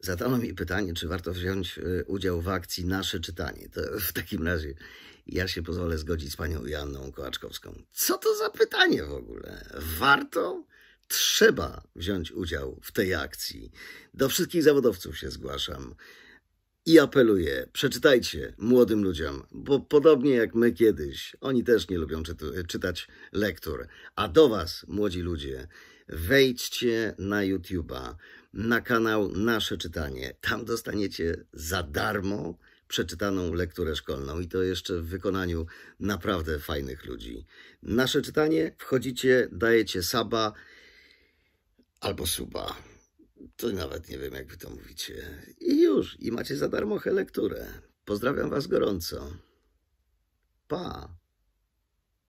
Zadano mi pytanie, czy warto wziąć e, udział w akcji Nasze Czytanie. To w takim razie ja się pozwolę zgodzić z panią Joanną Kołaczkowską. Co to za pytanie w ogóle? Warto? Trzeba wziąć udział w tej akcji. Do wszystkich zawodowców się zgłaszam. I apeluję, przeczytajcie młodym ludziom, bo podobnie jak my kiedyś, oni też nie lubią czyt- czytać lektur. A do Was, młodzi ludzie, wejdźcie na YouTube'a, na kanał Nasze Czytanie. Tam dostaniecie za darmo przeczytaną lekturę szkolną i to jeszcze w wykonaniu naprawdę fajnych ludzi. Nasze czytanie wchodzicie, dajecie saba albo suba to nawet nie wiem, jak wy to mówicie. I już, i macie za darmo lekturę. Pozdrawiam was gorąco. Pa!